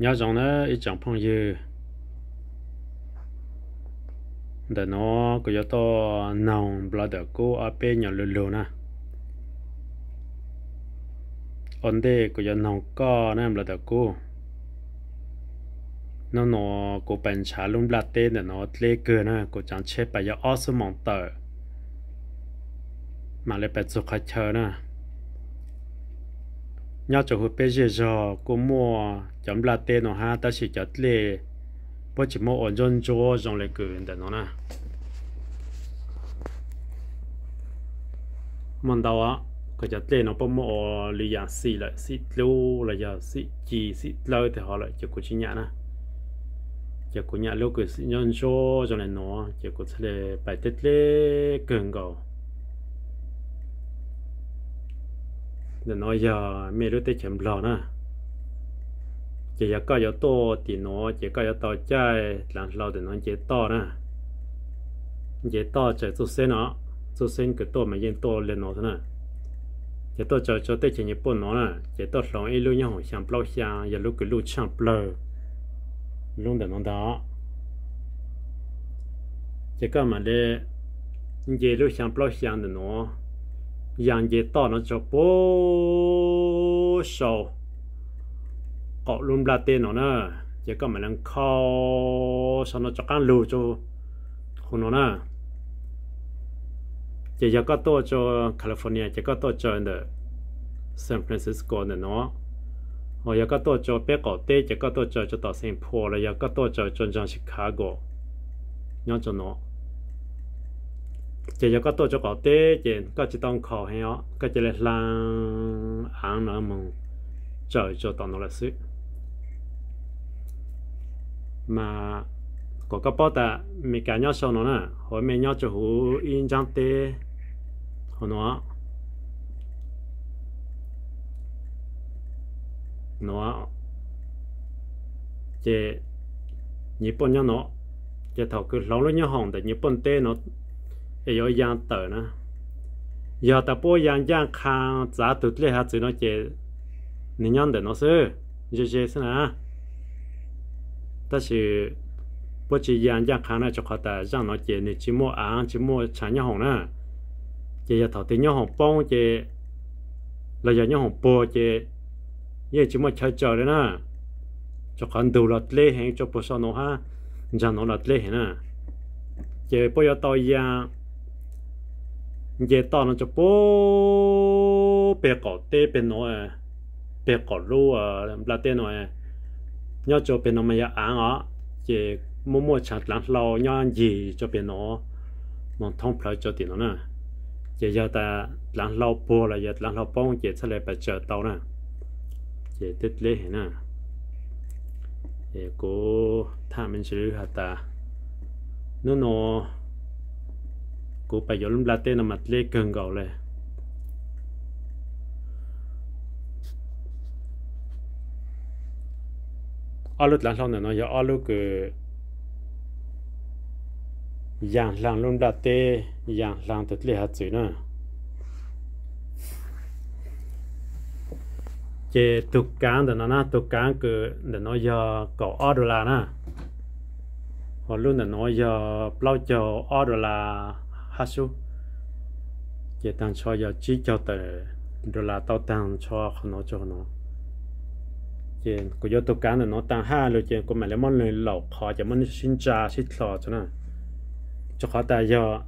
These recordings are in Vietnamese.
nhớ rằng nó ít chẳng phong dư để nó có cho to nào bà đỡ cô ở bên nhỏ lù lù nè ổn đề có cho nào có nè bà đỡ cô nó nó cô bánh trả luôn bà tên để nó lê cơ nè cô chẳng chết bà giờ ớt mong tờ mà lại bà dục hạt chờ nè nhớ chỗ hụt bây giờ cô mua chấm là tê nó ha ta chỉ chặt lệ bố chỉ mua ổn dân cho dòng lại cử để nó nè mình đâu á cái chặt lệ nó bố mua lý giả xì lại xì lưu là giả xì chỉ xì lâu thì họ lại chỉ có chỉ nhã nè chỉ có nhã lưu cử xì nhân cho dòng lại nó chỉ có thể bài tết lệ cường cầu giờ nó giờ mẹ đứa tê chậm lò nè chỉ giờ có giờ to thì nó chỉ có giờ to chơi làm lò thì nó chỉ to nè chỉ to chơi tu sen nó tu sen cái to mà yên to lên nó thôi nè chỉ to chơi cho tê chỉ nhịp bún nó nè chỉ to lòng ít lúc nhau chẳng bao xa giờ lúc cái lúc chẳng bao luôn để nó đó chỉ có mà để chỉ lúc chẳng bao xa thì nó yang ye to nó cho bố sầu có luôn là tên nó nè chỉ có mình đang khó sau nó cho căn lù cho không nó nè chỉ giờ có tôi cho California chỉ có tôi cho ở San Francisco nè nó rồi giờ có tôi cho bé cổ tê chỉ có tôi cho cho tàu Singapore rồi giờ có tôi cho cho Chicago nhớ cho nó chỉ có tôi cho có tế chỉ có chỉ tông khó hay ó có chỉ là lang ăn nó mùng trời cho tông nó là sự mà có các bao ta mình cả nhau sau nó nè hồi mình nhau cho hú in trang tế hồi nó nó chỉ nhịp bọn nhau nó chỉ thầu cứ lâu lâu nhau hỏng để nhịp bọn tế nó ấy yo yang tờ na giờ ta po yang yang khang giá tụt lệ hạt chữ nó chế nên nhân để nó sư chế chế à ta chỉ po chỉ yang yang này cho họ ta rằng nó chế chỉ mua ăn chỉ mua chán nhau hồng na chế giờ thảo tiền nhau hồng bông chế là giờ nhau hồng po chỉ mua chơi chơi đấy na cho con đủ lọt lệ cho po sao nó ha rằng nó lọt lệ hẹn à chế po giờ tao giờ tao nó cho bố bé cỏ tê bé nó à bé cỏ lô à là tê nó à nhớ cho bé nó mày ăn á giờ mua mua chặt lắm lâu nhớ gì cho bé nó mong thông phải cho tiền nó nè giờ giờ ta lắm lâu bố là giờ lắm lâu bông giờ sẽ lại phải chờ tao nè giờ tết lễ hè nè giờ cô tham mình xử hạt ta nó nó cú bà yếu lắm là tên là mặt lê cần gầu lệ alu lan này nó giờ alu cứ yang lang luôn đã tê yang lang thật lê hạt chữ nữa chế tục cán thì nó na tục cán cứ để nó giờ có order là na họ luôn là nó giờ bao cho order là hasu chế tăng cho giờ chỉ cho tờ đô la tao tăng cho khổ nó cho nó chế cô giáo tôi cá nó tăng ha rồi chế cô mẹ lấy món lời lẩu khó chỉ món xin trà xin lò cho nó cho khó ta giờ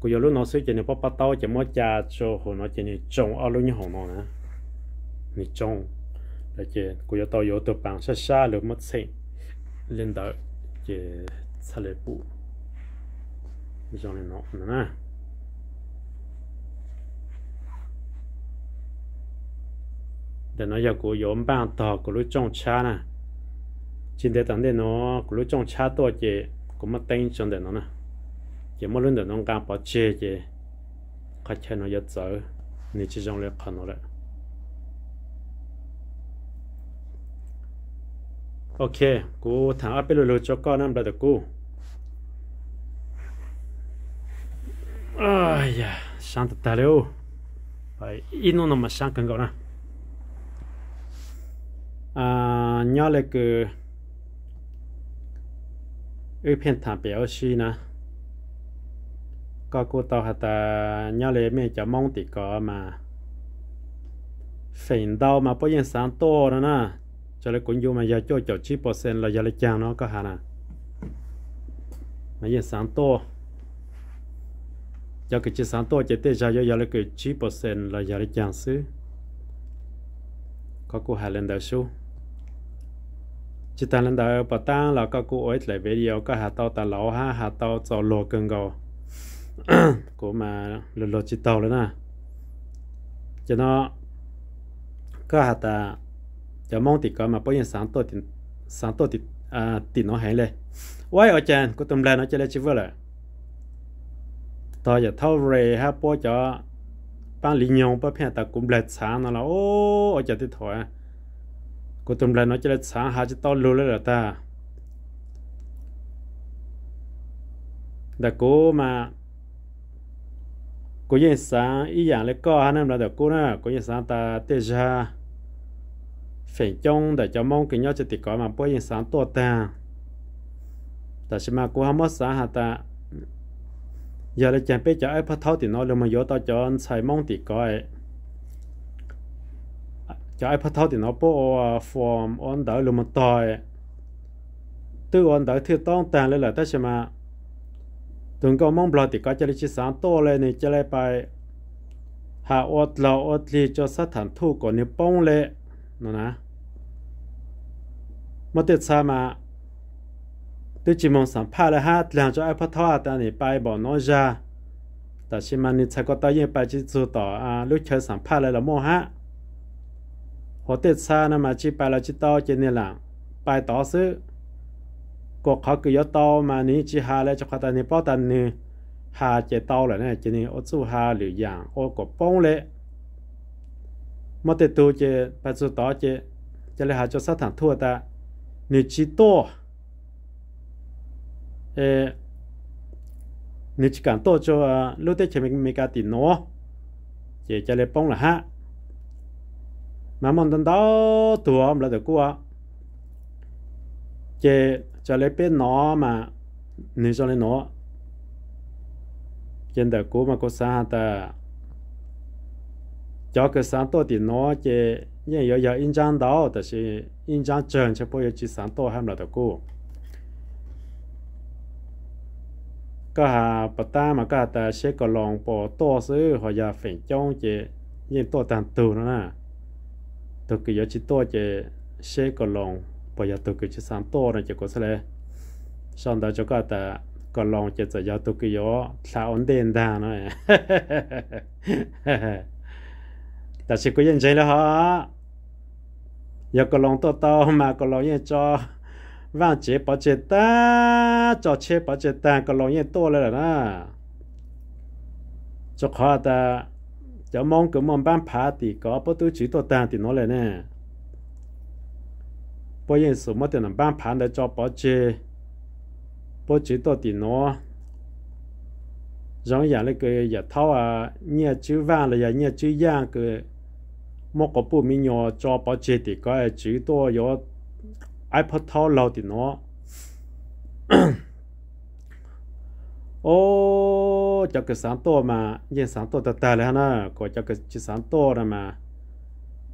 cô giáo lúc nó xíu chế nên bắp bắt tao chỉ món trà cho hồ nó chỉ nên trồng ở lúc như hồ nó nè nó trồng rồi chế cô giáo tao yếu tôi bằng xa xa rồi mất sinh lên đợi chế xa lệ bụng j'en ai non non để nó giờ cô yếm bàn tỏ của lúc trong cha nè chỉ để tận để nó của lúc trong cha tôi chỉ cũng mất tên trong để nó nè chỉ mỗi lần để nó gặp bảo chế chỉ khách chơi nó nên chỉ nó giờ 走你只种来看到了 ok cô thằng áp bên lừa cho con năm đã được cô Ai da, Santa Taleo. Vậy, inu nó mà sang cần gọi nè. À, nhớ lại cứ ưu phiên thảm béo xí na, Có cô tao hạt ta nhớ lại mẹ cho mong tỷ có mà. phèn đau mà bây giờ sáng to nè na, Cho lại cũng dù mà giờ cho chậu chi bó là giờ lại chàng nó có hà nè. Mà giờ sáng to giờ cái chỉ sáng tôi chỉ tê ra giờ giờ là cái chín phần trăm là giờ là chẳng sư có cô hai lần đầu số chỉ ta lần đầu bà ta là có cô ấy lại video có hạt tàu ta lão ha hạt tàu cho lô cưng gò của mà lô lô chỉ tàu nữa nè cho nó có hạt ta cho mong thì có mà bây giờ sáng tôi thì sáng tôi thì à thì nó hay lên Why ở trên có tầm lên nó chơi lên chỉ vừa là tao giờ thâu về ha bố cho bán lý nhông bố phe ta cũng lệ xã nó là ô ở chợ thì thôi cô tụm lại nó chỉ là xã hà chỉ tao lùi là ta đã cố mà cô yên sáng ý dạng lấy co hắn em là được cô nè cô yên sáng ta tê ra phải chung để cho mong cái nhau chỉ tỉ có mà bố yên sáng tổ ta ta chỉ mà cô ham mất sáng hà ta giờ là chẳng biết cho ai phát tháo thì nó là mà gió tao cho anh xài mong thì coi cho ai phát tháo thì nó bố form ờ, on đỡ là mà tòi tư on đỡ thì tông tàn lên là tất mà tuần cầu mong bờ thì có cho lấy chi sáng to lên này cho lấy bài hạ ốt lò ốt li cho sát thẳng thu của nếu bông lệ nó nè mất tiệt sao mà tôi chỉ mong sáng phá là hát làm cho ai phát thoa ta này bài bỏ nó ra ta chỉ mà nên sẽ có tay yên bài chỉ chú tỏ à lúc chơi sáng phá là mua mô hát họ tiết xa nà mà chỉ bài là chỉ to trên nền là bài tỏ sự có họ cứ yếu to mà ní chỉ hà lại cho họ ta này bỏ ta này hà chế to là này chỉ nên ô chú hà lửa yàng ô cổ bông lệ mà tiết tu chế bài chú tỏ chế chế là hà cho sát thẳng thua ta nếu chỉ to chỉ cần 에 cho 또저 로테 체메메가 디노 제 자레 뽕라 하 마몬던 다 도와 엄라데 꾸아 제 자레 빼 đó 니전에 너 được 꾸마 chỉ cho lấy lấy mà mà cho cho được có cái sáng tổ thì nó chỉ nhưng giờ giờ in trang đó, tức là in trang trường chỉ bao giờ chỉ sáng tổ ham là được cô. ก็หาปตามาก็แต่เช็คก็ลองปอโตซื้อหอยาเฝ่งจ้องเจยิ่งโตตามตูนะนะตัวกิยชิโตเจเช็คก็ลองปอยาตัวกิยชิสามโตนะเจก็สเลยชอนดาจก็แต่ก็ลองเจจะยาตัวกิยอสาอนเดนดานะแต่เช็คก็ยังใจแล้วฮะอยากก็ลองโตโตมาก็ลองยังจอ và chế bỏ chế ta cho chế bỏ chế ta có lo yên to lên rồi là cho khó ta cho mong cứ mong ban phá thì có bất tu chỉ to ta thì nó lên nè bỏ yên số mất tiền ban phá để cho bỏ chế bỏ chế to thì nó rồi như là cái giờ thao à nhẹ chữ vàng là nhẹ chữ giang cái một cái bộ mình nhỏ cho bỏ chế thì có chữ to yếu iPod thao lao đi nó ô cho cái sáng to mà nhìn sáng to tạt tạt này ha có cho cái chỉ sáng to rồi mà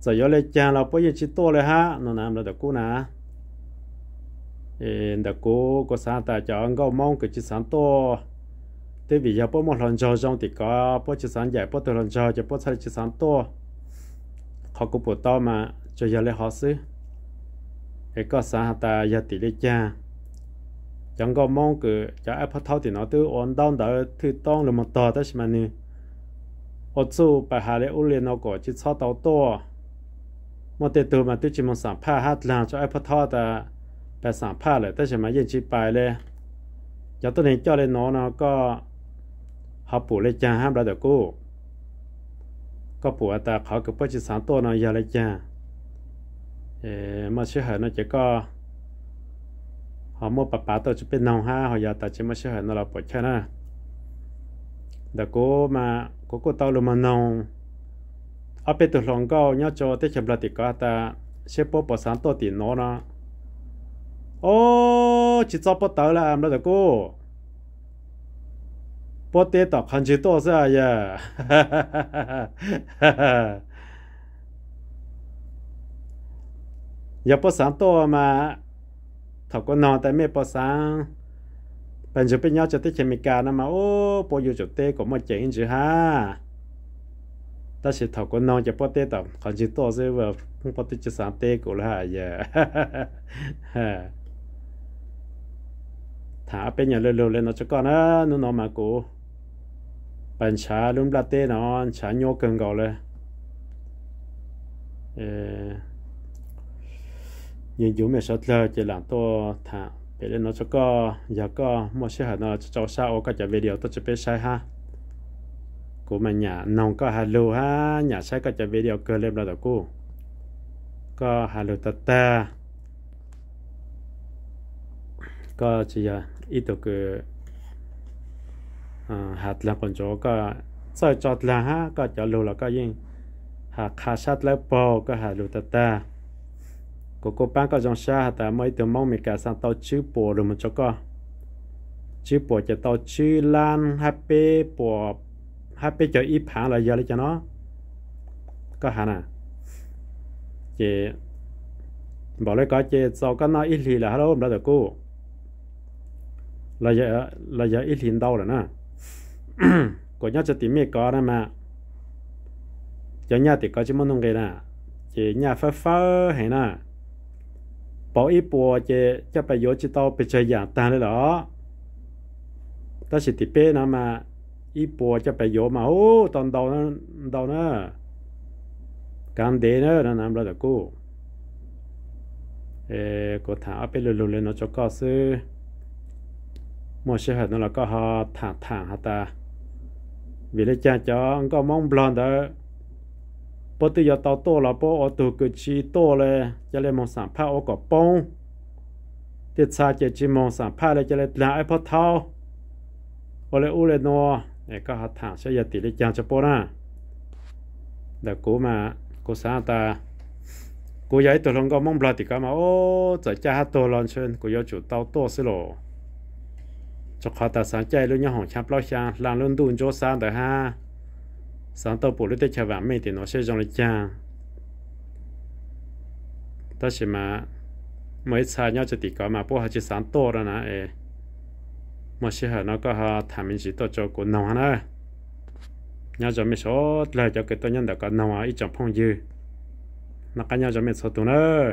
giờ giờ lấy chàng là bây giờ chỉ to rồi ha nó làm là được cô nè em đã cô có sáng ta cho anh có mong cái chỉ sáng to thế vì giờ bố một lần cho trong thì có bố chỉ sáng dài bố từ lần cho cho bố sai chỉ sáng to họ cũng bộ to mà cho giờ lấy họ xí. เอกสหตายติเลจาจังก็มองเกิจะไอพัทเท่าตินอตัออนดองเดอที่ต้องเรามาต่อได้ใช่ไหมานี่อุจูไปหาเลอุเรียนอก็จิตชอตอตัวมเตตัวมาตัวจิมสังผ้าฮัตลาจะไอพัทเท่าตไปสังผ้าเลยได้ใช่ไหมย็นชิไปเลยอย่าตัวนี้เจ้าเลยน้อเนาะก็ฮับปู่เลจ้าห้ามเราเด็กกูก็ปู่ตาเขาก็ปจิสังตัวนอยาเลจ้า Ờ, mà sẽ hở nó chỉ có họ mua bà bà tao chỉ biết ha họ giờ tao chỉ mà sẽ hở nó là bỏ chân à đó cô mà cô tao luôn mà nòng ở bên tụi lòng cao nhớ cho tới chậm là thì có ta sẽ bỏ bỏ sáng tao thì nó nó ô chỉ cho bỏ tao là em đó cô bỏ tê tao khăn chỉ tao sao vậy giờ bữa sáng to mà thảo con nọ tại mẹ bữa sáng bạn chụp bên nhau cho tới chèm cả nó mà ô oh, bố yêu chụp tê có một chén chứ ha ta sẽ thảo con nọ giờ bữa tê tao còn chỉ to sẽ vừa không bữa tê cho sáng tê của là giờ thả bên nhà lâu lâu lên nó cho con á nó nó mà cô bạn chả lúc là tê nó chả nhô cần gạo ờ nhưng dù mẹ sợ lơ chỉ làm to thả bây giờ nó cho có giờ có một số hạt nó cho sao có trả video tôi chỉ biết sai ha của mình nhà nông có hà lù ha nhà sai có trả về cơ lên là đầu cô có hà lù ta ta có chỉ à, à, là ít được hạt là còn chỗ có sợ chọt là ha có trả lù là có gì hạt khá sát lấy bò có hà lù ta ta cô cô bán có dòng xa ta mới từ mong mình cả sang tàu chữ bộ rồi một cho co, chữ bộ cho tàu chữ lan happy bộ happy cho ít hàng là giờ lấy cho nó có hả nè chị bảo lấy có chị sau cái nói ít thì là hello đó được cô là giờ là giờ ít thì đâu rồi nè của nhau cho tìm mẹ có đó mà cho nhà thì có chứ cái nè chị nhà phơ phơ hay nè bỏ ít bùa chế cho bà yếu chế tao bị chơi giả ta nữa đó ta chỉ tiếp bê nó mà ít bùa cho bà yếu mà ô tao đầu nó đầu nó cảm đế nữa nó nằm ra được cô ê cô thả bên lùn lùn lên nó cho có sư một sự hạt nó là có họ thả thả hả ta vì lấy cha cho có mong blonde đó ปติยตโตเราปอตกชีโตเลยจะเลมองสามผ้าออกปงติดชาเจจิมองสามผ้าเลยจะเลยหลายพอเท่าโอเลอุเลนัวเอก็หัดถางเชยติเลยจางจะปนะเด็กกูมากูสาตา กูย้ายตัวลงก็มองปลาติกามาโอ้จะจ้าตัวลอนเชิญกูย้าจุดเตาโตสิโลจะขอตัดสายใจเรื่องยาหงชับเล่าชาลางเรื่อดูนโจซานแต่ฮะ sáng tàu bù lúc tới chào vãn mê thì nó sẽ dòng lại cha đó chỉ mà mới xa nhau cho tỷ có mà bố họ chỉ sáng tổ đó nè ê mà sẽ hở nó có họ thảm mình chỉ tổ cho của nông hắn ơ nhau cho mình số lời cho cái tổ nhân đã có nông ở ít trong phong dư nó có nhau cho mình số tụ nữa